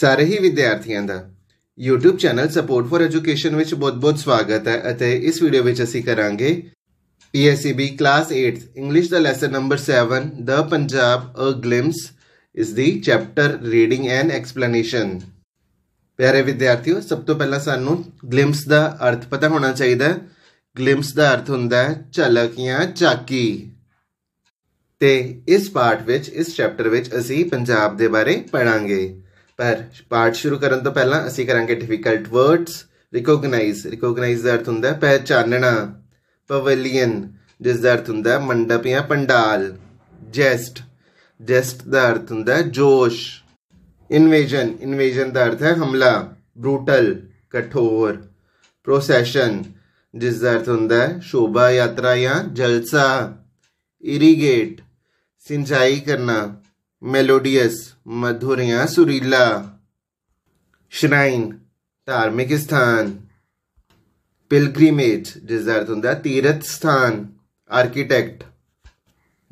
ਸਾਰੇ ਹੀ ਵਿਦਿਆਰਥੀਆਂ ਦਾ YouTube channel support for education ਵਿੱਚ ਬਹੁਤ-ਬਹੁਤ ਸਵਾਗਤ ਹੈ ਅਤੇ ਇਸ ਵੀਡੀਓ ਵਿੱਚ ਅਸੀਂ ਕਰਾਂਗੇ PSEB ਕਲਾਸ 8 ਇੰਗਲਿਸ਼ ਦਾ lesson number 7 the Punjab a glimpse ਇਸ ਦੀ ਚੈਪਟਰ ਰੀਡਿੰਗ ਐਂਡ ਐਕਸਪਲੇਨੇਸ਼ਨ ਪਿਆਰੇ ਵਿਦਿਆਰਥੀਓ ਸਭ ਤੋਂ ਪਹਿਲਾਂ ਸਾਨੂੰ ਗਲਿੰਸ ਦਾ ਅਰਥ ਪਤਾ ਹੋਣਾ ਚਾਹੀਦਾ ਹੈ ਗਲਿੰਸ ਦਾ ਅਰਥ ਹੁੰਦਾ ਹੈ ਝਲਕ ਜਾਂ ਚਾਕੀ ਤੇ ਇਸ ਪਾਠ ਵਿੱਚ ਇਸ ਚੈਪਟਰ ਵਿੱਚ ਅਸੀਂ ਪੰਜਾਬ ਦੇ ਬਾਰੇ ਪੜਾਂਗੇ पर पाठ शुरू करने करा डिफिकल्ट वर्ड्स रिकोगनाइज रिकोगनाइज का अर्थ होंगे पहचानना पवेलीयन जिसका अर्थ होंगे मंडप या पंडाल जेस्ट जेस्ट का अर्थ होंगे जोश इनवेजन इनवेजन का अर्थ है हमला ब्रूटल कठोर प्रोसैशन जिसका अर्थ होंगे शोभा यात्रा या जलसा इरीगेट सिंचाई करना मेलोडियस ਮਧੁਰਿਆ ਸੁਰੀਲਾ ਸ਼ਰਾਈਨ ਧਾਰਮਿਕ ਸਥਾਨ ਪਿਲਗ੍ਰੀਮੇਜ ਜਿਸ ਅਰਥ ਹੁੰਦਾ ਤੀਰਥ ਸਥਾਨ ਆਰਕੀਟੈਕਟ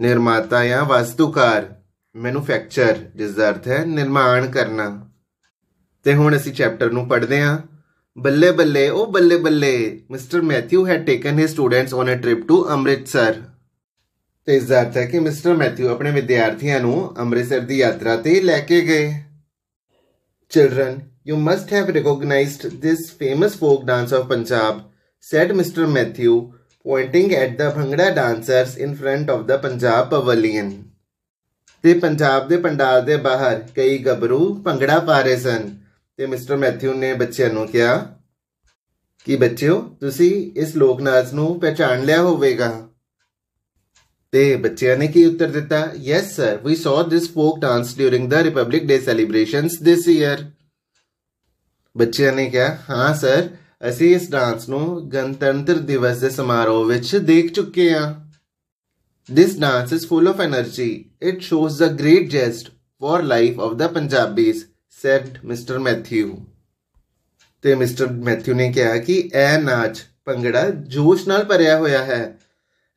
ਨਿਰਮਾਤਾ ਜਾਂ ਵਸਤੂਕਾਰ ਮੈਨੂਫੈਕਚਰ ਜਿਸ ਅਰਥ ਹੈ ਨਿਰਮਾਣ ਕਰਨਾ ਤੇ ਹੁਣ ਅਸੀਂ ਚੈਪਟਰ ਨੂੰ ਪੜ੍ਹਦੇ ਹਾਂ ਬੱਲੇ ਬੱਲੇ ਉਹ ਬੱਲੇ ਬੱਲੇ ਮਿਸਟਰ ਮੈਥਿਊ ਹੈ taken his students on a trip to Amritsar ਇਸ ਦਾ ਅਰਥ ਹੈ ਕਿ ਮਿਸਟਰ ਮੈਥਿਊ ਆਪਣੇ ਵਿਦਿਆਰਥੀਆਂ ਨੂੰ ਅੰਮ੍ਰਿਤਸਰ ਦੀ ਯਾਤਰਾ ਤੇ ਲੈ ਕੇ ਗਏ children you must have recognised this famous folk dance of Punjab said mister Matthew pointing at the bhangra dancers in front of the Punjab pavilion ਤੇ ਪੰਜਾਬ ਦੇ ਪੰਡਾਲ ਦੇ ਬਾਹਰ ਕਈ ਗੱਭਰੂ ਭੰਗੜਾ ਪਾ ਰਹੇ ਸਨ ਤੇ ਮਿਸਟਰ ਮੈਥਿਊ ਨੇ ਬੱਚਿਆਂ ਨੂੰ ਕਿਹਾ ਕਿ ਬੱਚਿਓ ਤੁਸੀਂ ਇਸ ਲੋਕ ਨਾਚ ਨੂੰ ਪਛਾਣ ਲਿਆ ਹੋਵੇਗਾ ਤੇ ਬੱਚਿਆਂ ਨੇ ਕੀ ਉੱਤਰ ਦਿੱਤਾ yes sir we saw this folk dance during the Republic Day celebrations this year ਬੱਚਿਆਂ ਨੇ ਕਿਹਾ ਹਾਂ ਸਰ ਅਸੀਂ ਇਸ ਡਾਂਸ ਨੂੰ ਗਣਤੰਤਰ ਦਿਵਸ ਦੇ ਸਮਾਰੋਹ ਵਿੱਚ ਦੇਖ ਚੁੱਕੇ ਹਾਂ This dance is full of energy it shows the great zest for life of the Punjabis, said mister Matthew ਤੇ ਮਿਸਟਰ ਮੈਥਿਊ ਨੇ ਕਿਹਾ ਕਿ ਇਹ ਨਾਚ ਭੰਗੜਾ ਜੋਸ਼ ਨਾਲ ਭਰਿਆ ਹੋਇਆ ਹੈ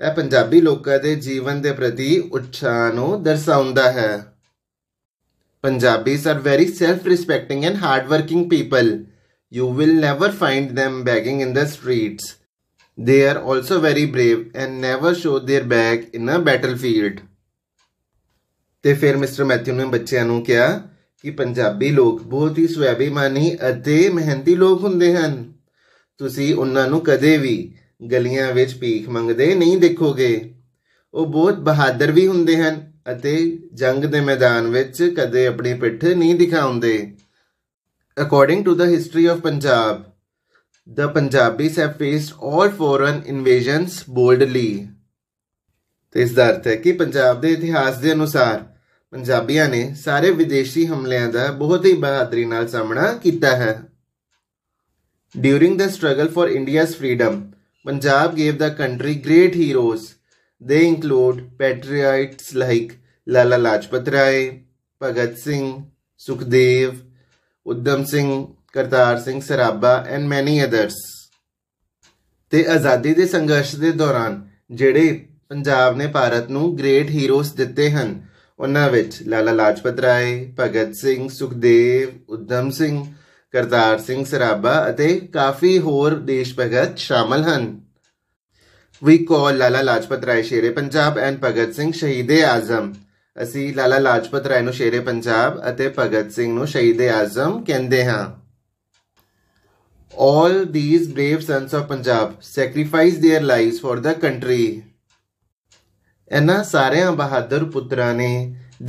ਇਹ ਪੰਜਾਬੀ ਲੋਕਾਂ ਦੇ ਜੀਵਨ ਦੇ ਪ੍ਰਤੀ ਉਤਸ਼ਾਹ ਨੂੰ ਦਰਸਾਉਂਦਾ ਹੈ Punjabis are very self-respecting and hardworking people. You will never find them begging in the streets. They are also very brave and never show their back in a battlefield. ਤੇ ਫਿਰ ਮਿਸਟਰ ਮੈਥਿਊ ਨੇ ਬੱਚਿਆਂ ਨੂੰ ਕਿਹਾ ਕਿ ਪੰਜਾਬੀ ਲੋਕ ਬਹੁਤ ਹੀ ਸਵੈਭਿਮਾਨੀ ਅਤੇ ਮਿਹਨਤੀ ਲੋਕ ਹੁੰਦੇ ਹਨ ਤੁਸੀਂ ਉਹਨਾਂ ਨੂੰ ਕਦੇ ਵੀ ਗਲੀਆਂ ਵਿੱਚ ਭੀਖ ਮੰਗਦੇ ਨਹੀਂ ਦੇਖੋਗੇ ਉਹ ਬਹੁਤ ਬਹਾਦਰ ਵੀ ਹੁੰਦੇ ਹਨ ਅਤੇ ਜੰਗ ਦੇ ਮੈਦਾਨ ਵਿੱਚ ਕਦੇ ਆਪਣੀ ਪਿੱਠ ਨਹੀਂ ਦਿਖਾਉਂਦੇ according to the history of Punjab the Punjabis have faced all foreign invasions boldly ਤੇ ਇਸ ਦਾ ਅਰਥ ਹੈ ਕਿ ਪੰਜਾਬ ਦੇ ਇਤਿਹਾਸ ਦੇ ਅਨੁਸਾਰ ਪੰਜਾਬੀਆਂ ਨੇ ਸਾਰੇ ਵਿਦੇਸ਼ੀ ਹਮਲਿਆਂ ਦਾ ਬਹੁਤ ਹੀ ਬਹਾਦਰੀ ਨਾਲ ਸਾਹਮਣਾ ਕੀਤਾ ਹੈ during the struggle for India's freedom Punjab gave the country great heroes. They include patriots like Lala Lajpat Rai, Bhagat Singh, Sukhdev, Uddham Singh, Kartar Singh Sarabha and many others ਤੇ ਆਜ਼ਾਦੀ ਦੇ ਸੰਘਰਸ਼ ਦੇ ਦੌਰਾਨ ਜਿਹੜੇ ਪੰਜਾਬ ਨੇ ਭਾਰਤ ਨੂੰ ਗ੍ਰੇਟ ਹੀਰੋਜ਼ ਦਿੱਤੇ ਹਨ ਉਹਨਾਂ ਵਿੱਚ ਲਾਲਾ ਲਾਜਪਤ ਰਾਏ ਭਗਤ ਸਿੰਘ ਸੁਖਦੇਵ ਉਦਮ ਸਿੰਘ ਕਰਤਾਰ ਸਿੰਘ ਸਰਾਭਾ ਅਤੇ ਕਾਫੀ ਹੋਰ ਦੇਸ਼ ਭਗਤ ਸ਼ਾਮਲ ਹਨ we call Lala Lajpat Rai Shere Punjab and Bhagat Singh Shaheede Azam ਅਸੀਂ ਲਾਲਾ ਲਾਜਪਤ ਰਾਏ ਨੂੰ ਸ਼ੇਰੇ ਪੰਜਾਬ ਅਤੇ ਭਗਤ ਸਿੰਘ ਨੂੰ ਸ਼ਹੀਦੇ ਆਜ਼ਮ ਕਹਿੰਦੇ ਹਾਂ all these brave sons of Punjab sacrifice their lives for the country ਇਹਨਾਂ ਸਾਰਿਆਂ ਬਹਾਦਰ ਪੁੱਤਰਾਂ ਨੇ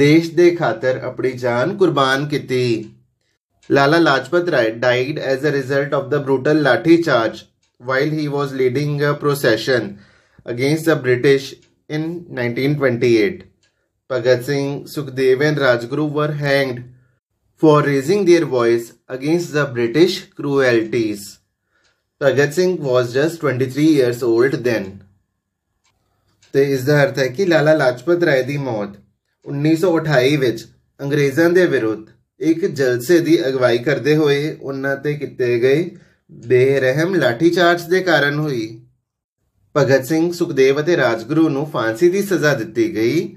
ਦੇਸ਼ ਦੇ ਖਾਤਰ ਆਪਣੀ ਜਾਨ ਕੁਰਬਾਨ ਕੀਤੀ। Lala Lajpat Rai died as a result of the brutal lathi charge while he was leading a procession against the British in 1928. Bhagat Singh, Sukhdev and Rajguru were hanged for raising their voice against the British cruelties. Bhagat Singh was just 23 years old then. ਤੇ ਇਸ ਦਾ ਅਰਥ ਹੈ ਕਿ ਲਾਲਾ ਲਾਜਪਤ ਰਾਏ ਦੀ ਮੌਤ 1928 ਵਿੱਚ ਅੰਗਰੇਜ਼ਾਂ ਦੇ ਵਿਰੁੱਧ ਇੱਕ ਜਲਸੇ ਦੀ ਅਗਵਾਈ ਕਰਦੇ ਹੋਏ ਉਹਨਾਂ ਤੇ ਕੀਤੇ ਗਏ ਬੇਰਹਿਮ ਲਾਠੀ ਚਾਰਜ ਦੇ ਕਾਰਨ ਹੋਈ ਭਗਤ ਸਿੰਘ ਸੁਖਦੇਵ ਅਤੇ ਰਾਜਗੁਰੂ ਨੂੰ ਫਾਂਸੀ ਦੀ ਸਜ਼ਾ ਦਿੱਤੀ ਗਈ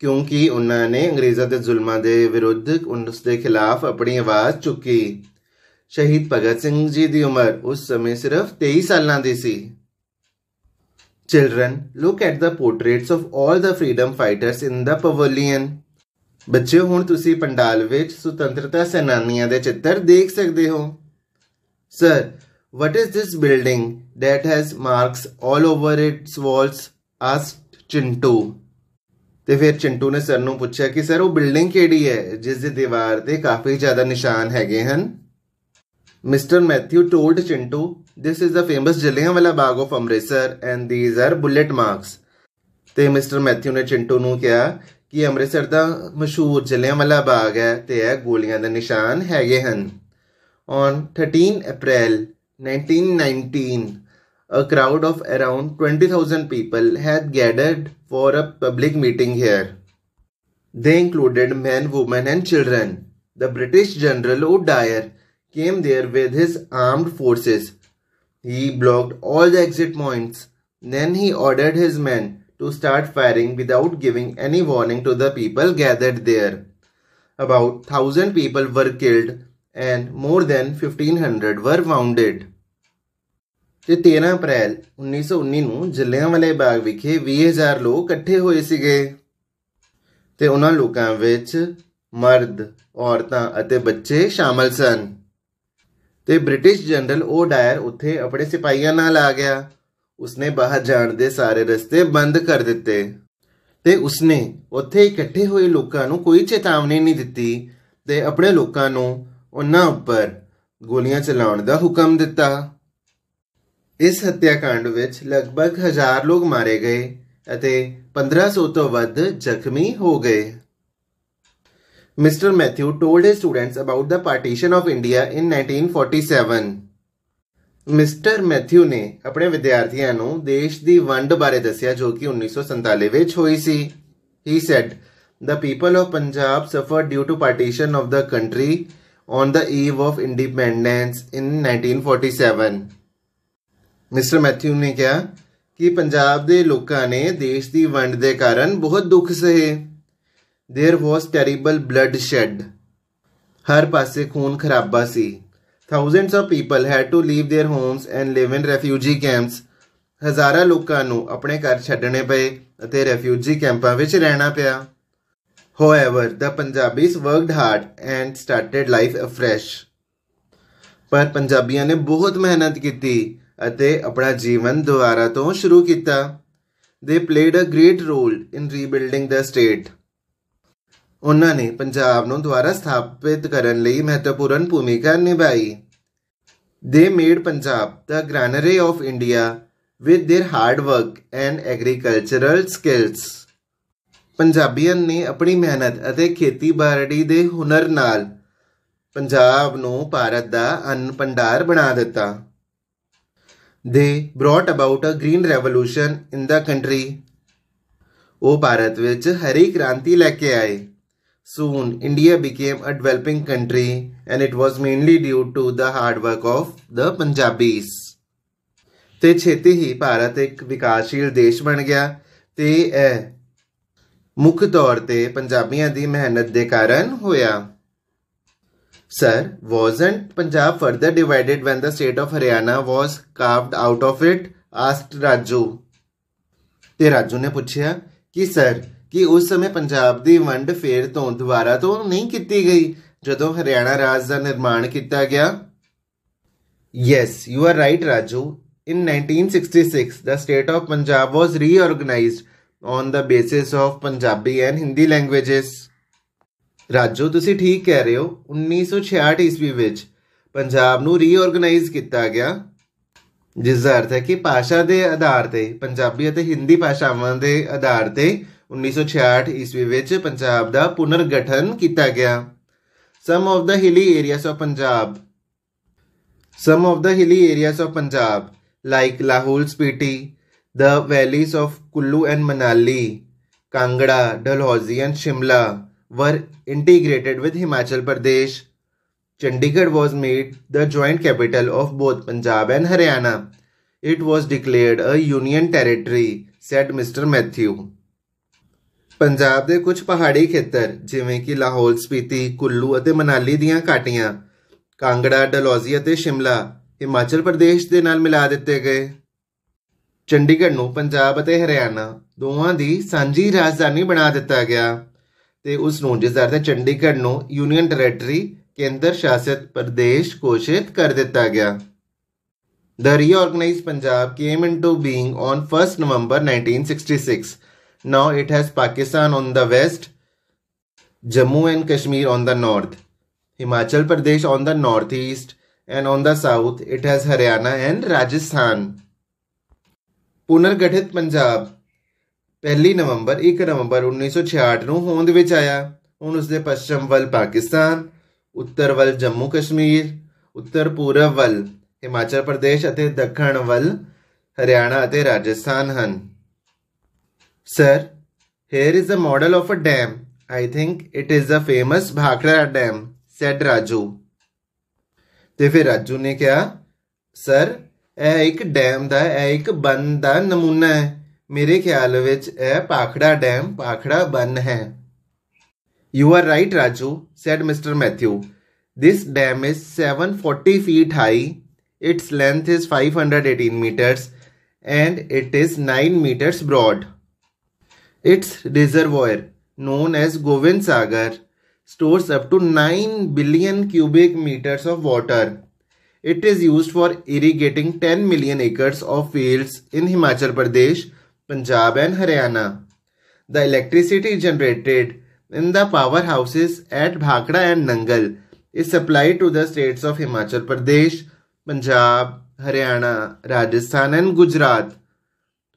ਕਿਉਂਕਿ ਉਹਨਾਂ ਨੇ ਅੰਗਰੇਜ਼ਾਂ ਦੇ ਜ਼ੁਲਮਾਂ ਦੇ ਵਿਰੁੱਧ ਉਸ ਦੇ ਖਿਲਾਫ ਆਪਣੀ ਆਵਾਜ਼ ਚੁੱਕੀ ਸ਼ਹੀਦ ਭਗਤ ਸਿੰਘ ਜੀ ਦੀ ਉਮਰ ਉਸ ਸਮੇਂ ਸਿਰਫ 23 ਸਾਲਾਂ ਦੀ ਸੀ children look at the portraits of 올 the freedom fighters in the pavilion. ਬੱਚਿਓ ਹੁਣ ਤੁਸੀਂ ਪੰਡਾਲ ਵਿੱਚ ਸੁਤੰਤਰਤਾ ਸੈਨਾਨੀਆਂ ਦੇ ਚਿੱਤਰ ਦੇਖ ਸਕਦੇ ਹੋ sir what is this building that has marks all over its walls asked Chintu ਤੇ ਫਿਰ ਚਿੰਟੂ ਨੇ ਸਰ ਨੂੰ ਪੁੱਛਿਆ ਕਿ ਸਰ ਉਹ ਬਿਲਡਿੰਗ ਕਿਹੜੀ ਹੈ ਜਿਸ ਦੀ ਦੀਵਾਰ ਤੇ ਕਾਫੀ ਜ਼ਿਆਦਾ ਨਿਸ਼ਾਨ ਹੈਗੇ ਹਨ mister Matthew told Chintu this is a famous Jallianwala Bagh of Amritsar and these are bullet marks ਤੇ ਮਿਸਟਰ ਮੈਥਿਊ ਨੇ ਚਿੰਟੂ ਨੂੰ ਕਿਹਾ ਕਿ ਅੰਮ੍ਰਿਤਸਰ ਦਾ ਮਸ਼ਹੂਰ ਜਲਿਆਂਵਾਲਾ ਬਾਗ ਹੈ ਤੇ ਇਹ ਗੋਲੀਆਂ ਦੇ ਨਿਸ਼ਾਨ ਹੈਗੇ ਹਨ on 13 April 1919 a crowd of around 20,000 people had gathered for a public meeting here They included men, women, and children. The British General O'Dyer came there with his armed forces. He blocked all the exit points. Then he ordered his men to start firing without giving any warning to the people gathered there. About 1000 people were killed and more than 1500 were wounded. ਤੇ 13 April 1919 ਨੂੰ ਜਲਿਆਂਵਾਲੇ ਬਾਗ ਵਿਖੇ 20000 ਲੋਕ ਇਕੱਠੇ ਹੋਏ ਸੀਗੇ ਤੇ ਉਹਨਾਂ ਲੋਕਾਂ ਵਿੱਚ ਮਰਦ, ਔਰਤਾਂ ਅਤੇ ਬੱਚੇ ਸ਼ਾਮਲ ਸਨ ਤੇ ਬ੍ਰਿਟਿਸ਼ ਜਨਰਲ ਓ ਡਾਇਰ ਉੱਥੇ ਆਪਣੇ ਸਿਪਾਹੀਆਂ ਨਾਲ ਆ ਗਿਆ ਉਸਨੇ ਬਾਹਰ ਜਾਣ ਦੇ ਸਾਰੇ ਰਸਤੇ ਬੰਦ ਕਰ ਦਿੱਤੇ ਤੇ ਉਸਨੇ ਉੱਥੇ ਇਕੱਠੇ ਹੋਏ ਲੋਕਾਂ ਨੂੰ ਕੋਈ ਚੇਤਾਵਨੀ ਨਹੀਂ ਦਿੱਤੀ ਤੇ ਆਪਣੇ ਲੋਕਾਂ ਨੂੰ ਉਹਨਾਂ ਉੱਪਰ ਗੋਲੀਆਂ ਚਲਾਉਣ ਦਾ ਹੁਕਮ ਦਿੱਤਾ ਇਸ ਹੱਤਿਆਕਾਂਡ ਵਿੱਚ ਲਗਭਗ 1000 ਲੋਕ ਮਾਰੇ ਗਏ ਅਤੇ 1500 ਤੋਂ ਵੱਧ ਜ਼ਖਮੀ ਹੋ ਗਏ mister Matthew told his students about the partition of India in 1947. Mister Matthew ਨੇ ਆਪਣੇ ਵਿਦਿਆਰਥੀਆਂ ਨੂੰ ਦੇਸ਼ ਦੀ ਵੰਡ ਬਾਰੇ ਦੱਸਿਆ ਜੋ ਕਿ 1947 ਵਿੱਚ ਹੋਈ ਸੀ ਹੀ said the people of Punjab suffered due to partition of the country on the eve of independence in 1947 mister Matthew ਨੇ ਕਿਹਾ ਕਿ ਪੰਜਾਬ ਦੇ ਲੋਕਾਂ ਨੇ ਦੇਸ਼ ਦੀ ਵੰਡ ਦੇ ਕਾਰਨ ਬਹੁਤ ਦੁੱਖ ਸਹੇ there was terrible bloodshed ਹਰ ਪਾਸੇ ਖੂਨ ਖਰਾਬਾ ਸੀ thousands of people had to leave their homes and live in refugee camps ਹਜ਼ਾਰਾਂ ਲੋਕਾਂ ਨੂੰ ਆਪਣੇ ਘਰ ਛੱਡਣੇ ਪਏ ਅਤੇ ਰੈਫਿਊਜੀ ਕੈਂਪਾਂ ਵਿੱਚ ਰਹਿਣਾ ਪਿਆ however the Punjabis worked hard and started life afresh ਪਰ ਪੰਜਾਬੀਆਂ ਨੇ ਬਹੁਤ ਮਿਹਨਤ ਕੀਤੀ ਅਤੇ ਆਪਣਾ ਜੀਵਨ ਦੁਬਾਰਾ ਤੋਂ ਸ਼ੁਰੂ ਕੀਤਾ they played a great role in rebuilding the state ਉਹਨਾਂ ਨੇ ਪੰਜਾਬ ਨੂੰ ਦੁਬਾਰਾ ਸਥਾਪਿਤ ਕਰਨ ਲਈ ਮਹੱਤਵਪੂਰਨ ਭੂਮਿਕਾ ਨਿਭਾਈ They made Punjab the granary of India with their hard work and agricultural skills. ਪੰਜਾਬੀਅਨ ਨੇ ਆਪਣੀ ਮਿਹਨਤ ਅਤੇ ਖੇਤੀਬਾੜੀ ਦੇ ਹੁਨਰ ਨਾਲ ਪੰਜਾਬ ਨੂੰ ਭਾਰਤ ਦਾ ਅੰਨ ਭੰਡਾਰ ਬਣਾ ਦਿੱਤਾ they brought about a green revolution in the country ਉਹ ਭਾਰਤ ਵਿੱਚ ਹਰੀ ਕ੍ਰਾਂਤੀ ਲੈ ਕੇ ਆਏ Soon, India became a developing country and it was mainly due to the hard work of the Punjabis. te ਛੇਤੀ hi bharat ek vikasheel desh ban gaya te eh mukh taur te ਪੰਜਾਬੀਆਂ di mehnat de karan hoya Sir, wasn't Punjab further divided when the state of Haryana was carved out of it? asked Raju. te Raju ne ਪੁੱਛਿਆ ki sir ਕਿ ਉਸ ਸਮੇਂ ਪੰਜਾਬ ਦੀ ਵੰਡ ਫੇਰ ਤੋਂ ਦੁਬਾਰਾ ਤੋਂ ਨਹੀਂ ਕੀਤੀ ਗਈ ਜਦੋਂ ਹਰਿਆਣਾ ਰਾਜ ਦਾ ਨਿਰਮਾਣ ਕੀਤਾ ਗਿਆ yes you are right Raju in 1966, the state of Punjab was reorganised on the basis of Punjabi and Hindi languages Raju ਤੁਸੀਂ ਠੀਕ ਕਹਿ ਰਹੇ ਹੋ 1966 ਈਸਵੀ ਵਿੱਚ ਪੰਜਾਬ ਨੂੰ ਰੀਆਰਗਨਾਈਜ਼ ਕੀਤਾ ਗਿਆ ਜਿਸ ਦਾ ਅਰਥ ਹੈ ਕਿ ਭਾਸ਼ਾ ਦੇ ਆਧਾਰ ਤੇ ਪੰਜਾਬੀ ਅਤੇ ਹਿੰਦੀ ਭਾਸ਼ਾਵਾਂ ਦੇ ਆਧਾਰ ਤੇ 1966 ਈਸਵੀ ਵਿੱਚ ਪੰਜਾਬ ਦਾ ਪੁਨਰਗਠਨ ਕੀਤਾ ਗਿਆ some of the hilly areas of Punjab some of the hilly areas of Punjab like Lahaul Spiti the valleys of Kullu and Manali, Kangra, Dalhousie and Shimla were integrated with Himachal Pradesh. Chandigarh was made the joint capital of both Punjab and Haryana. It was declared a union territory, said Mr. Matthew. Punjab ਦੇ ਕੁਝ ਪਹਾੜੀ ਖੇਤਰ ਜਿਵੇਂ ਕਿ ਲਾਹੌਲ ਸਪੀਤੀ ਕੁੱਲੂ ਅਤੇ ਮਨਾਲੀ ਦੀਆਂ ਘਾਟੀਆਂ ਕਾਂਗੜਾ ਡਲੌਜ਼ੀ ਅਤੇ ਸ਼ਿਮਲਾ ਹਿਮਾਚਲ ਪ੍ਰਦੇਸ਼ ਦੇ ਨਾਲ ਮਿਲਾ ਦਿੱਤੇ ਗਏ ਚੰਡੀਗੜ੍ਹ ਨੂੰ ਪੰਜਾਬ ਅਤੇ ਹਰਿਆਣਾ ਦੋਵਾਂ ਦੀ ਸਾਂਝੀ ਰਾਜਧਾਨੀ ਬਣਾ ਦਿੱਤਾ ਗਿਆ ਤੇ ਉਸ ਨੂੰ ਜਿਸ ਦਾ ਅਰਥ ਚੰਡੀਗੜ੍ਹ ਨੂੰ ਯੂਨੀਅਨ ਟੈਰੀਟਰੀ ਕੇਂਦਰ ਸ਼ਾਸਿਤ ਪ੍ਰਦੇਸ਼ ਘੋਸ਼ਿਤ ਕਰ ਦਿੱਤਾ ਗਿਆ the reorganised Punjab came into being on 1 November 1966 now it has pakistan on the west jammu and kashmir on the north himachal pradesh on the northeast and on the south it has haryana and rajasthan punargathit punjab 1 november 1 november 1966 nu hon de vich aaya hun usde pashchim wal pakistan uttar wal jammu kashmir uttar purab wal himachal pradesh ate dakhan wal haryana ate rajasthan han Sir, here is a model of a dam. I think it is the famous Bhakra dam, said Raju. ਤੇ ਫਿਰ ਰਾਜੂ ਨੇ ਕਿਹਾ sir ਇਹ ਇੱਕ dam ਦਾ ਇਹ ਇੱਕ ਬੰਨ ਦਾ ਨਮੂਨਾ ਹੈ ਮੇਰੇ ਖਿਆਲ ਵਿੱਚ ਇਹ ਪਾਖੜਾ ਡੈਮ ਪਾਖੜਾ ਬੰਨ ਹੈ you are right Raju said mister Matthew This dam is 740 feet high. Its length is 518 meters and it is 9 meters broad. Its reservoir, known as Govind Sagar, stores up to 9 billion cubic meters of water. It is used for irrigating 10 million acres of fields in Himachal Pradesh, Punjab and Haryana. The electricity generated in the powerhouses at Bhakra and Nangal is supplied to the states of Himachal Pradesh, Punjab, Haryana, Rajasthan and Gujarat.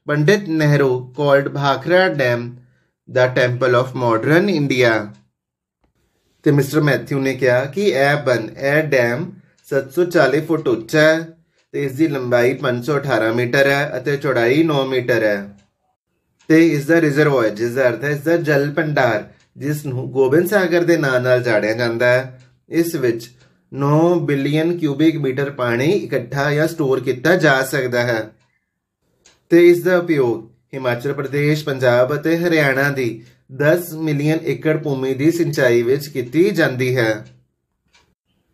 Pandit Nehru called Bhakra dam the temple of modern India ਤੇ mister Matthew ਨੇ ਕਿਹਾ ਕਿ ਇਹ ਬਨ ਇਹ dam 740 ਫੁੱਟ ਉੱਚਾ ਹੈ ਤੇ ਇਸ ਦੀ ਲੰਬਾਈ 518 ਮੀਟਰ ਹੈ ਅਤੇ ਚੌੜਾਈ 9 ਮੀਟਰ ਹੈ ਤੇ ਇਸ ਦਾ ਰਿਜ਼ਰਵਾਇਰ ਜਿਸ ਦਾ ਅਰਥ ਹੈ ਇਸ ਦਾ ਜਲ ਭੰਡਾਰ ਜਿਸ ਨੂੰ ਗੋਬਿੰਦ ਸਾਗਰ ਦੇ ਨਾਮ ਨਾਲ ਜਾਣਿਆ ਜਾਂਦਾ ਹੈ ਇਸ ਵਿੱਚ 9 ਬਿਲੀਅਨ ਕਿਊਬਿਕ ਮੀਟਰ ਪਾਣੀ ਇਕੱਠਾ ਜਾਂ ਸਟੋਰ ਕੀਤਾ ਜਾ ਸਕਦਾ ਹੈ ਤੇ ਇਸ ਦਾ ਉਪਯੋਗ ਹਿਮਾਚਲ ਪ੍ਰਦੇਸ਼ ਪੰਜਾਬ ਅਤੇ ਹਰਿਆਣਾ ਦੀ 10 ਮਿਲੀਅਨ ਏਕੜ ਭੂਮੀ ਦੀ ਸਿੰਚਾਈ ਵਿੱਚ ਕੀਤੀ ਜਾਂਦੀ ਹੈ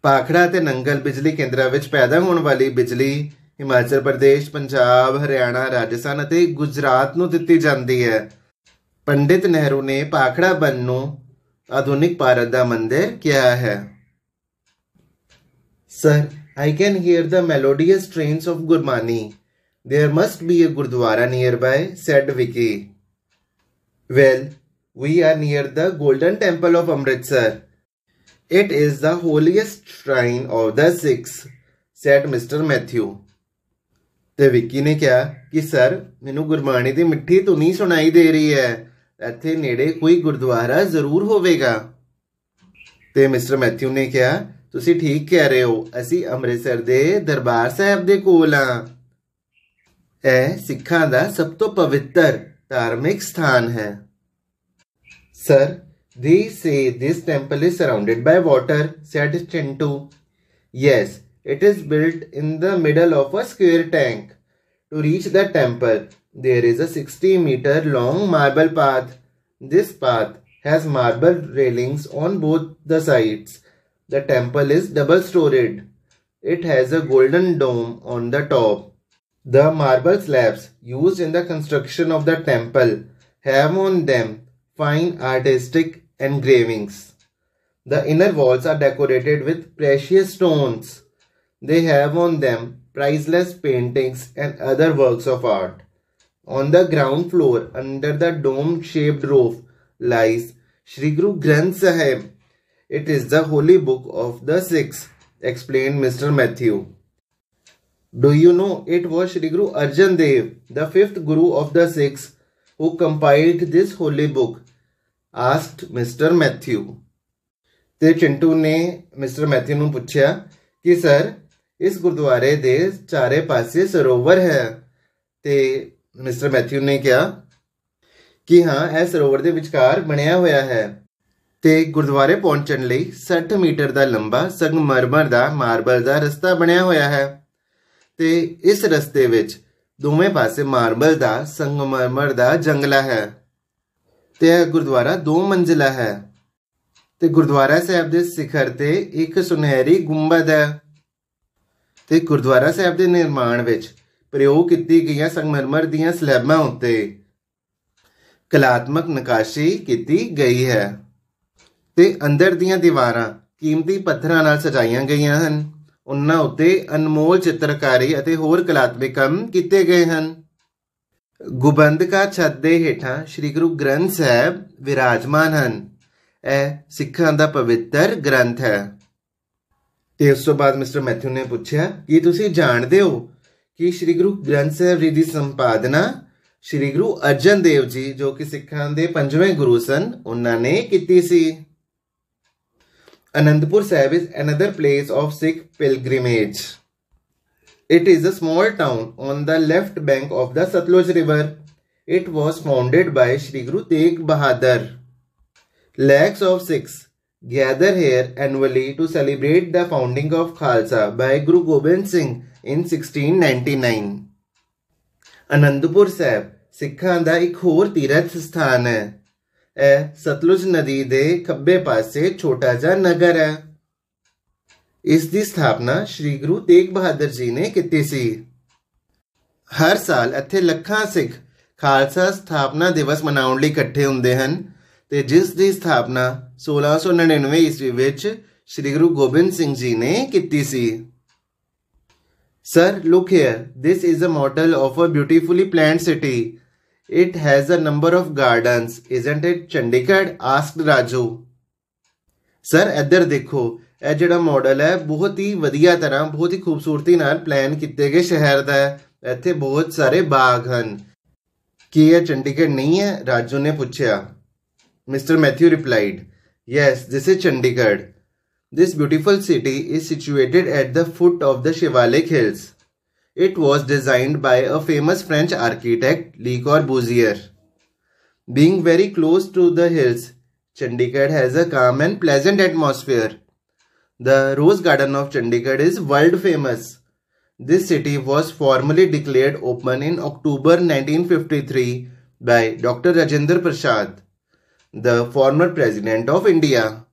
ਪਾਖੜਾ ਤੇ ਨੰਗਲ ਬਿਜਲੀ ਕੇਂਦਰਾਂ ਵਿੱਚ ਪੈਦਾ ਹੋਣ ਵਾਲੀ ਬਿਜਲੀ ਹਿਮਾਚਲ ਪ੍ਰਦੇਸ਼ ਪੰਜਾਬ ਹਰਿਆਣਾ ਰਾਜਸਥਾਨ ਅਤੇ ਗੁਜਰਾਤ ਨੂੰ ਦਿੱਤੀ ਜਾਂਦੀ ਹੈ ਪੰਡਿਤ ਨਹਿਰੂ ਨੇ ਪਾਖੜਾ ਬੰਨ ਨੂੰ ਆਧੁਨਿਕ ਭਾਰਤ ਦਾ ਮੰਦਿਰ ਕਿਹਾ ਹੈ sir I can hear the melodious trains of Gurbani There must be a Gurdwara nearby, said Vicky. Well, we are near the Golden Temple of Amritsar. It is the holiest shrine of the Sikhs, said Mr. Matthew. ਤੇ ਵਿੱਕੀ ਨੇ ਕਿਹਾ ਕਿ sir ਮੈਨੂੰ ਗੁਰਬਾਣੀ ਦੀ ਮਿੱਠੀ ਧੁਨੀ ਸੁਣਾਈ ਦੇ ਰਹੀ ਹੈ ਇੱਥੇ ਨੇੜੇ ਕੋਈ ਗੁਰਦੁਆਰਾ ਜ਼ਰੂਰ ਹੋਵੇਗਾ ਤੇ ਮਿਸਟਰ ਮੈਥਿਊ ਨੇ ਕਿਹਾ ਤੁਸੀਂ ਠੀਕ ਕਹਿ ਰਹੇ ਹੋ ਅਸੀਂ ਅੰਮ੍ਰਿਤਸਰ ਦੇ ਦਰਬਾਰ ਸਾਹਿਬ ਦੇ ਕੋਲ ਆ ਇਹ ਸਿੱਖਾਂ ਦਾ ਸਭ ਤੋਂ ਪਵਿੱਤਰ ਧਾਰਮਿਕ ਸਥਾਨ ਹੈ sir they say this temple is surrounded by water said chintu yes it is built in the middle of a square tank to reach the temple there is a 60 meter long marble path this path has marble railings on both the sides the temple is double storied it has a golden dome on the top The marble slabs used in the construction of the temple have on them fine artistic engravings. The inner walls are decorated with precious stones. They have on them priceless paintings and other works of art. On the ground floor, under the dome-shaped roof, lies Shri Guru Granth Sahib. It is the holy book of the Sikhs, explained Mr. Matthew. Do you know it was Shri Guru Arjan Dev, the fifth Guru of the six, who compiled this holy book? asked Mr. Matthew. ਤੇ ਚਿੰਟੂ ਨੇ mister Matthew ਨੂੰ ਪੁੱਛਿਆ ਕਿ sir ਇਸ ਗੁਰਦੁਆਰੇ ਦੇ ਚਾਰੇ ਪਾਸੇ ਸਰੋਵਰ ਹੈ ਤੇ ਮਿਸਟਰ ਮੈਥਿਊ ਨੇ ਕਿਹਾ ਕਿ ਹਾਂ ਇਹ ਸਰੋਵਰ ਦੇ ਵਿਚਕਾਰ ਬਣਿਆ ਹੋਇਆ ਹੈ ਤੇ ਗੁਰਦੁਆਰੇ ਪਹੁੰਚਣ ਲਈ 60 ਮੀਟਰ ਦਾ ਲੰਬਾ ਸੰਗਮਰਮਰ ਦਾ ਮਾਰਬਲ ਦਾ ਰਸਤਾ ਬਣਿਆ ਹੋਇਆ ਹੈ ਤੇ ਇਸ ਰਸਤੇ ਵਿੱਚ ਦੋਵੇਂ ਪਾਸੇ ਮਾਰਬਲ ਦਾ ਸੰਗਮਰਮਰ ਦਾ ਜੰਗਲਾ ਹੈ ਤੇ ਇਹ ਗੁਰਦੁਆਰਾ ਦੋ ਮੰਜ਼ਿਲਾ ਹੈ ਤੇ ਗੁਰਦੁਆਰਾ ਸਾਹਿਬ ਦੇ ਸਿਖਰ ਤੇ ਇੱਕ ਸੁਨਹਿਰੀ ਗੁੰਬਦ ਹੈ ਤੇ ਗੁਰਦੁਆਰਾ ਸਾਹਿਬ ਦੇ ਨਿਰਮਾਣ ਵਿੱਚ ਪ੍ਰਯੋਗ ਕੀਤੀ ਗਈਆਂ ਸੰਗਮਰਮਰ ਦੀਆਂ ਸਲੈਬਾਂ ਉੱਤੇ ਕਲਾਤਮਕ ਨਕਾਸ਼ੀ ਕੀਤੀ ਗਈ ਹੈ ਤੇ ਅੰਦਰ ਦੀਆਂ ਦੀਵਾਰਾਂ ਕੀਮਤੀ ਪੱਥਰਾਂ ਨਾਲ ਸਜਾਈਆਂ ਗਈਆਂ ਹਨ ਉਹਨਾਂ ਉੱਤੇ ਅਨਮੋਲ ਚਿੱਤਰਕਾਰੀ ਅਤੇ ਹੋਰ ਕਲਾਤਮਕ ਕੰਮ ਕੀਤੇ ਗਏ ਹਨ ਗੁਬੰਦ ਕਾ ਛੱਤ ਦੇ ਹੇਠਾਂ ਸ੍ਰੀ ਗੁਰੂ ਗ੍ਰੰਥ ਸਾਹਿਬ ਵਿਰਾਜਮਾਨ ਹਨ ਇਹ ਸਿੱਖਾਂ ਦਾ ਪਵਿੱਤਰ ਗ੍ਰੰਥ ਹੈ ਤੇ ਉਸ ਤੋਂ ਬਾਅਦ ਮਿਸਟਰ ਮੈਥਿਊ ਨੇ ਪੁੱਛਿਆ ਕਿ ਤੁਸੀਂ ਜਾਣਦੇ ਹੋ ਕਿ ਸ੍ਰੀ ਗੁਰੂ ਗ੍ਰੰਥ ਸਾਹਿਬ ਜੀ ਦੀ ਸੰਪਾਦਨਾ ਸ੍ਰੀ ਗੁਰੂ ਅਰਜਨ ਦੇਵ ਜੀ ਜੋ ਕਿ ਸਿੱਖਾਂ ਦੇ ਪੰਜਵੇਂ ਗੁਰੂ ਸਨ ਉਹਨਾਂ ਨੇ ਕੀਤੀ ਸੀ Anandpur Sahib is another place of Sikh pilgrimage. It is a small town on the left bank of the Satluj river. It was founded by Sri Guru Tegh Bahadur. Lakhs of Sikhs gather here annually to celebrate the founding of Khalsa by Guru Gobind Singh in 1699. Anandpur Sahib, ਸਿੱਖਾਂ da ਇੱਕ ਹੋਰ ਤੀਰਥ ਸਥਾਨ ਇਹ ਸਤਲੁਜ ਨਦੀ ਦੇ ਖੱਬੇ ਪਾਸੇ ਛੋਟਾ ਜਿਹਾ ਨਗਰ ਹੈ ਇਸ ਦੀ ਸਥਾਪਨਾ ਸ੍ਰੀ ਗੁਰੂ ਤੇਗ ਬਹਾਦਰ ਜੀ ਨੇ ਕੀਤੀ ਸੀ ਹਰ ਸਾਲ ਇੱਥੇ ਲੱਖਾਂ ਸਿੱਖ ਖਾਲਸਾ ਸਥਾਪਨਾ ਦਿਵਸ ਮਨਾਉਣ ਲਈ ਇਕੱਠੇ ਹੁੰਦੇ ਹਨ ਤੇ ਜਿਸ ਦੀ ਸਥਾਪਨਾ 1699 ਈਸਵੀ ਵਿੱਚ ਸ੍ਰੀ ਗੁਰੂ ਗੋਬਿੰਦ ਸਿੰਘ ਜੀ ਨੇ ਕੀਤੀ ਸੀ sir look here this is a model of a beautifully planned city It has a number of gardens, isn't it Chandigarh? asked Raju. Sir ਇੱਧਰ ਦੇਖੋ ਇਹ ਜਿਹੜਾ ਮਾਡਲ ਹੈ ਬਹੁਤ ਹੀ ਵਧੀਆ ਤਰ੍ਹਾਂ ਬਹੁਤ ਹੀ ਖੂਬਸੂਰਤੀ ਨਾਲ ਪਲਾਨ ਕੀਤੇ ਗਏ ਸ਼ਹਿਰ ਦਾ ਹੈ ਇੱਥੇ ਬਹੁਤ ਸਾਰੇ ਬਾਗ ਹਨ ਕੀ ਇਹ ਚੰਡੀਗੜ੍ਹ ਨਹੀਂ ਹੈ ਰਾਜੂ ਨੇ ਪੁੱਛਿਆ mister Matthew replied yes this is Chandigarh This beautiful city is situated at the foot of the Shivalik Hills. It was designed by a famous French architect, Le Corbusier. Being very close to the hills, Chandigarh has a calm and pleasant atmosphere. The Rose Garden of Chandigarh is world famous. This city was formally declared open in October 1953 by Dr. Rajendra Prasad, the former president of India.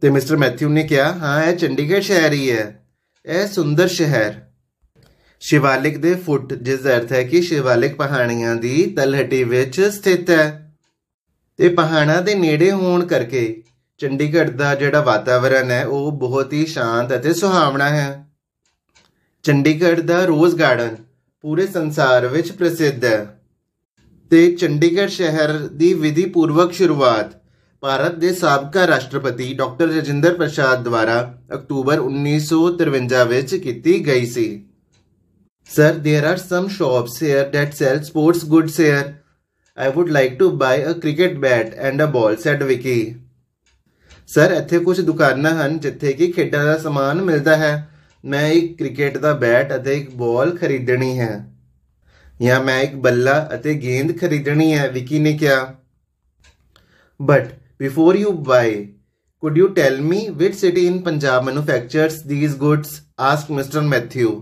The Mr. Matthew ने क्या हाँ है चंडीगढ़ शहर ही ਸ਼ਿਵਾਲਿਕ ਦੇ ਫੁੱਟ ਜਿਸ ਦਾ ਅਰਥ ਹੈ ਕਿ ਸ਼ਿਵਾਲਿਕ ਪਹਾੜੀਆਂ ਦੀ ਤਲਹਟੀ ਵਿੱਚ ਸਥਿਤ ਹੈ ਤੇ ਪਹਾੜਾਂ ਦੇ ਨੇੜੇ ਹੋਣ ਕਰਕੇ ਚੰਡੀਗੜ੍ਹ ਦਾ ਜਿਹੜਾ ਵਾਤਾਵਰਣ ਹੈ ਉਹ ਬਹੁਤ ਹੀ ਸ਼ਾਂਤ ਅਤੇ ਸੁਹਾਵਣਾ ਹੈ ਚੰਡੀਗੜ੍ਹ ਦਾ ਰੋਜ਼ ਗਾਰਡਨ ਪੂਰੇ ਸੰਸਾਰ ਵਿੱਚ ਪ੍ਰਸਿੱਧ ਹੈ ਤੇ ਚੰਡੀਗੜ੍ਹ ਸ਼ਹਿਰ ਦੀ ਵਿਧੀ ਪੂਰਵਕ ਸ਼ੁਰੂਆਤ ਭਾਰਤ ਦੇ ਸਾਬਕਾ ਰਾਸ਼ਟਰਪਤੀ ਡਾਕਟਰ ਰਜਿੰਦਰ ਪ੍ਰਸਾਦ ਦੁਆਰਾ ਅਕਤੂਬਰ 1953 ਵਿੱਚ ਕੀਤੀ ਗਈ ਸੀ Sir, there are some shops here that sell sports goods here. I would like to buy a cricket bat and a ball, said Vicky. Sir, ਇੱਥੇ ਕੁਝ ਦੁਕਾਨਾਂ ਹਨ ਜਿੱਥੇ ਕਿ ਖੇਡਾਂ ਦਾ ਸਮਾਨ ਮਿਲਦਾ ਹੈ ਮੈਂ ਇੱਕ ਕ੍ਰਿਕਟ ਦਾ ਬੈਟ ਅਤੇ ਇੱਕ ਬਾਲ ਖਰੀਦਣੀ ਹੈ ਜਾਂ ਮੈਂ ਇੱਕ ਬੱਲਾ ਅਤੇ ਗੇਂਦ ਖਰੀਦਣੀ ਹੈ ਵਿਕੀ ਨੇ ਕਿਹਾ But before you buy, could you tell me which city in punjab manufactures these goods asked mr matthew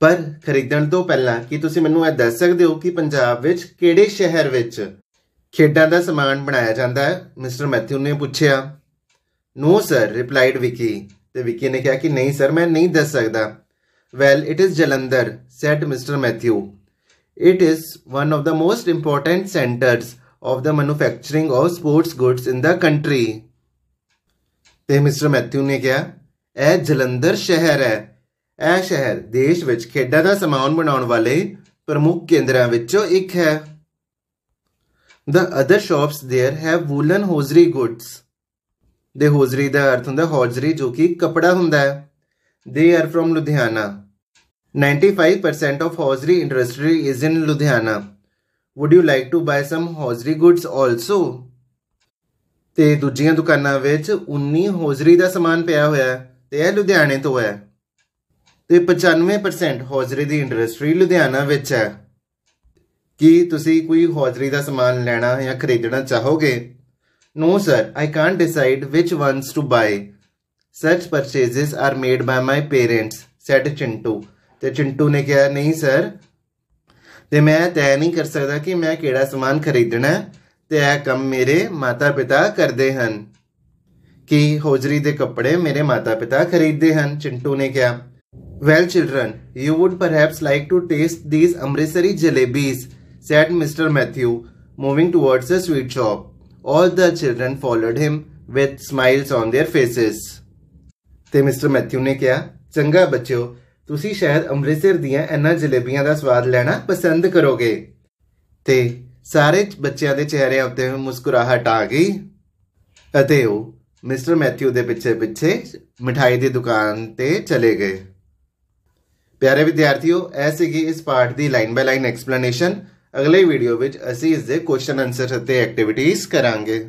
ਪਰ ਖਰੀਦਣ ਤੋਂ ਪਹਿਲਾਂ ਕੀ ਤੁਸੀਂ ਮੈਨੂੰ ਇਹ ਦੱਸ ਸਕਦੇ ਹੋ ਕਿ ਪੰਜਾਬ ਵਿੱਚ ਕਿਹੜੇ ਸ਼ਹਿਰ ਵਿੱਚ ਖੇਡਾਂ ਦਾ ਸਮਾਨ ਬਣਾਇਆ ਜਾਂਦਾ ਹੈ ਮਿਸਟਰ ਮੈਥਿਊ ਨੇ ਪੁੱਛਿਆ ਨੋ ਸਰ ਰਿਪਲਾਈਡ ਵਿਕੀ ਤੇ ਵਿਕੀ ਨੇ ਕਿਹਾ ਕਿ ਨਹੀਂ ਸਰ ਮੈਂ ਨਹੀਂ ਦੱਸ ਸਕਦਾ well it is Jalandhar said mister Matthew it is one of the most important centres of the manufacturing of sports goods in the country ਤੇ ਮਿਸਟਰ ਮੈਥਿਊ ਨੇ ਕਿਹਾ ਇਹ ਜਲੰਧਰ ਸ਼ਹਿਰ ਹੈ ਇਹ ਸ਼ਹਿਰ ਦੇਸ਼ ਵਿੱਚ ਖੇਡਾਂ ਦਾ ਸਮਾਨ ਬਣਾਉਣ ਵਾਲੇ ਪ੍ਰਮੁੱਖ ਕੇਂਦਰਾਂ ਵਿੱਚੋਂ ਇੱਕ ਹੈ the other shops there have woollen hosiery goods ਦੇ ਹੋਜ਼ਰੀ ਦਾ ਅਰਥ ਹੁੰਦਾ ਹੋਜ਼ਰੀ ਜੋ ਕਿ ਕਪੜਾ ਹੁੰਦਾ ਹੈ they are from Ludhiana 95% of hosiery industry is in Ludhiana would you like to buy some hosiery goods also ਤੇ ਦੂਜੀਆਂ ਦੁਕਾਨਾਂ ਵਿੱਚ 19 ਹੋਜ਼ਰੀ ਦਾ ਸਮਾਨ ਪਿਆ ਹੋਇਆ ਹੈ ਤੇ ਇਹ ਲੁਧਿਆਣੇ ਤੋਂ ਹੈ ਤੇ 95% ਹੌਜ਼ਰੀ ਦੀ ਇੰਡਸਟਰੀ ਲੁਧਿਆਣਾ ਵਿੱਚ ਹੈ ਕੀ ਤੁਸੀਂ ਕੋਈ ਹੌਜ਼ਰੀ ਦਾ ਸਮਾਨ ਲੈਣਾ ਜਾਂ ਖਰੀਦਣਾ ਚਾਹੋਗੇ No sir I can't decide which ones to buy Such purchases are made by my parents said Chintu ਤੇ ਚਿੰਟੂ ਨੇ ਕਿਹਾ ਨਹੀਂ ਸਰ ਤੇ ਮੈਂ ਤੈਅ ਨਹੀਂ ਕਰ ਸਕਦਾ ਕਿ ਮੈਂ ਕਿਹੜਾ ਸਮਾਨ ਖਰੀਦਣਾ ਤੇ ਇਹ ਕੰਮ ਮੇਰੇ ਮਾਤਾ-ਪਿਤਾ ਕਰਦੇ ਹਨ ਕਿ ਹੋਜਰੀ ਦੇ ਕੱਪੜੇ ਮੇਰੇ ਮਾਤਾ-ਪਿਤਾ ਖਰੀਦਦੇ ਹਨ ਚਿੰਟੂ ਨੇ ਕਿਹਾ Well children, you would perhaps like to taste these Amritsari jalebis, said Mr. Matthew, moving towards the sweet shop. All the children followed him with smiles on their faces. ਤੇ ਮਿਸਟਰ ਮੈਥਿਊ ਨੇ ਕਿਹਾ ਚੰਗਾ ਬੱਚਿਓ ਤੁਸੀਂ ਸ਼ਾਇਦ ਅੰਮ੍ਰਿਤਸਰ ਦੀਆਂ ਇਹਨਾਂ ਜਲੇਬੀਆਂ ਦਾ ਸਵਾਦ ਲੈਣਾ ਪਸੰਦ ਕਰੋਗੇ ਤੇ ਸਾਰੇ ਬੱਚਿਆਂ ਦੇ ਚਿਹਰੇ ਉੱਤੇ ਮੁਸਕਰਾਹਟ ਆ ਗਈ ਅਤੇ ਉਹ ਮਿਸਟਰ ਮੈਥਿਊ ਦੇ ਪਿੱਛੇ ਪਿੱਛੇ ਮਠਾਈ ਦੀ ਦੁਕਾਨ ਤੇ ਚਲੇ ਗਏ ਪਿਆਰੇ ਵਿਦਿਆਰਥੀਓ ਇਹ ਸੀਗੀ ਇਸ ਪਾਠ ਦੀ ਲਾਈਨ ਬਾਈ ਲਾਈਨ ਐਕਸਪਲੇਨੇਸ਼ਨ ਅਗਲੇ ਵੀਡੀਓ ਵਿੱਚ ਅਸੀਂ ਇਸ ਦੇ ਕੁਐਸਚਨ ਆਨਸਰ ਅਤੇ ਐਕਟੀਵਿਟੀਆਂ ਕਰਾਂਗੇ